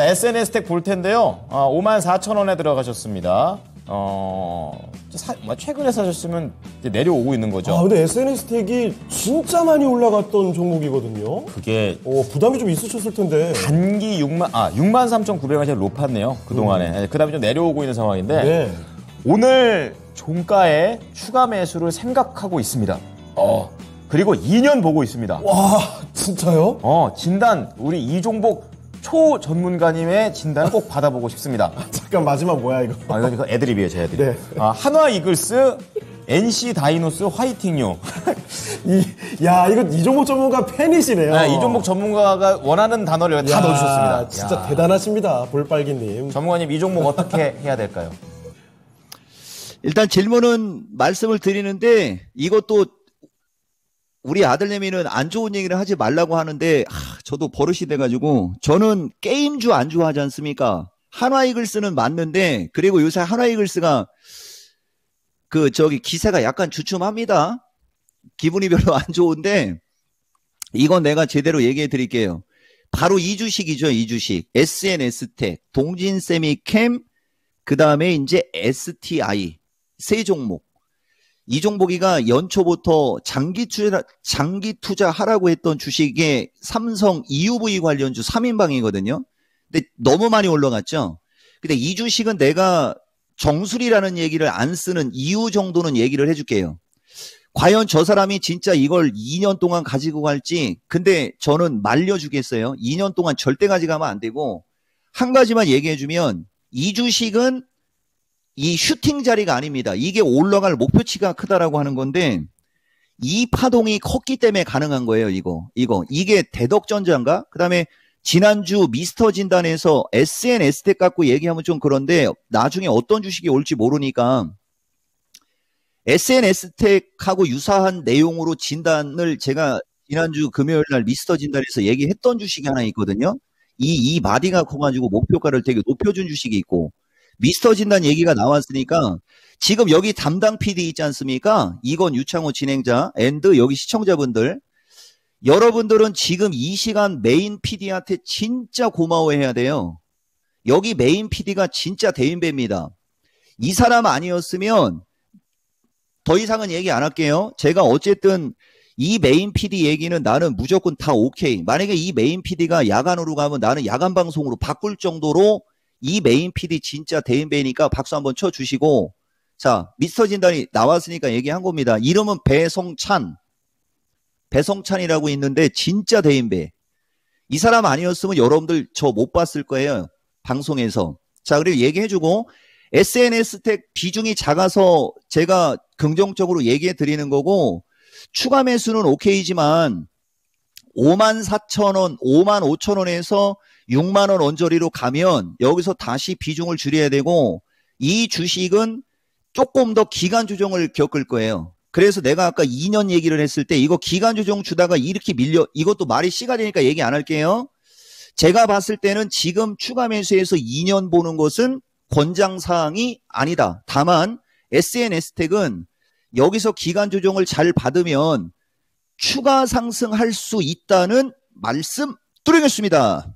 자, SNS 택볼 텐데요. 아, 54,000원에 들어가셨습니다. 어, 사, 뭐 최근에 사셨으면 내려오고 있는 거죠. 아, 근데 SNS 택이 진짜 많이 올라갔던 종목이거든요. 그게. 어, 부담이 좀 있으셨을 텐데. 단기 6만, 아, 6만 3,900원이 높았네요. 그동안에. 음. 그 다음에 좀 내려오고 있는 상황인데. 네. 오늘 종가에 추가 매수를 생각하고 있습니다. 어. 그리고 2년 보고 있습니다. 와, 진짜요? 어, 진단, 우리 이종복 초 전문가님의 진단을 꼭 받아보고 싶습니다. 아, 잠깐 마지막 뭐야 이거? 아, 이거 애드립이에요, 제 애드립. 네. 아, 한화 이글스 NC 다이노스 화이팅요. 이, 야, 이거 이종복 전문가 팬이시네요. 네, 이종복 전문가가 원하는 단어를 야, 다 넣어주셨습니다. 진짜 야. 대단하십니다, 볼빨기님. 전문가님, 이종복 어떻게 해야 될까요? 일단 질문은 말씀을 드리는데 이것도 우리 아들내미는 안 좋은 얘기를 하지 말라고 하는데 하, 저도 버릇이 돼가지고 저는 게임주 안 좋아하지 않습니까? 한화이글스는 맞는데 그리고 요새 한화이글스가 그 저기 기세가 약간 주춤합니다. 기분이 별로 안 좋은데 이건 내가 제대로 얘기해 드릴게요. 바로 이 주식이죠, 이 주식. SNS텍, 동진세미캠, 그 다음에 이제 STI 세 종목. 이종복이가 연초부터 장기 투자, 장기 투자하라고 했던 주식의 삼성 EUV 관련주 3인방이거든요. 근데 너무 많이 올라갔죠. 근데 이 주식은 내가 정수리라는 얘기를 안 쓰는 이유 정도는 얘기를 해줄게요. 과연 저 사람이 진짜 이걸 2년 동안 가지고 갈지, 근데 저는 말려주겠어요. 2년 동안 절대 가지가면안 되고, 한 가지만 얘기해주면, 이 주식은 이 슈팅 자리가 아닙니다. 이게 올라갈 목표치가 크다라고 하는 건데 이 파동이 컸기 때문에 가능한 거예요, 이거. 이거. 이게 대덕전자가 그다음에 지난주 미스터 진단에서 SNS 텍 갖고 얘기하면 좀 그런데 나중에 어떤 주식이 올지 모르니까 SNS 텍하고 유사한 내용으로 진단을 제가 지난주 금요일 날 미스터 진단에서 얘기했던 주식이 하나 있거든요. 이, 이 마디가 커가지고 목표가를 되게 높여준 주식이 있고, 미스터 진단 얘기가 나왔으니까 지금 여기 담당 PD 있지 않습니까? 이건 유창호 진행자, 앤드 여기 시청자분들. 여러분들은 지금 이 시간 메인 PD한테 진짜 고마워해야 돼요. 여기 메인 PD가 진짜 대인배입니다. 이 사람 아니었으면 더 이상은 얘기 안 할게요. 제가 어쨌든 이 메인 PD 얘기는 나는 무조건 다 오케이. 만약에 이 메인 PD가 야간으로 가면 나는 야간 방송으로 바꿀 정도로 이 메인 PD 진짜 대인배니까 박수 한번 쳐주시고 자 미스터 진단이 나왔으니까 얘기한 겁니다. 이름은 배송찬배송찬이라고 있는데 진짜 대인배 이 사람 아니었으면 여러분들 저 못 봤을 거예요 방송에서 자 그리고 얘기해주고 SNS 택 비중이 작아서 제가 긍정적으로 얘기해 드리는 거고 추가 매수는 오케이지만 5만 4천 원, 5만 5천 원에서 6만 원원저리로 가면 여기서 다시 비중을 줄여야 되고 이 주식은 조금 더 기간 조정을 겪을 거예요. 그래서 내가 아까 2년 얘기를 했을 때 이거 기간 조정 주다가 이렇게 밀려 이것도 말이 씨가 되니까 얘기 안 할게요. 제가 봤을 때는 지금 추가 매수에서 2년 보는 것은 권장 사항이 아니다. 다만 s n s 택은 여기서 기간 조정을 잘 받으면 추가 상승할 수 있다는 말씀 드리겠습니다.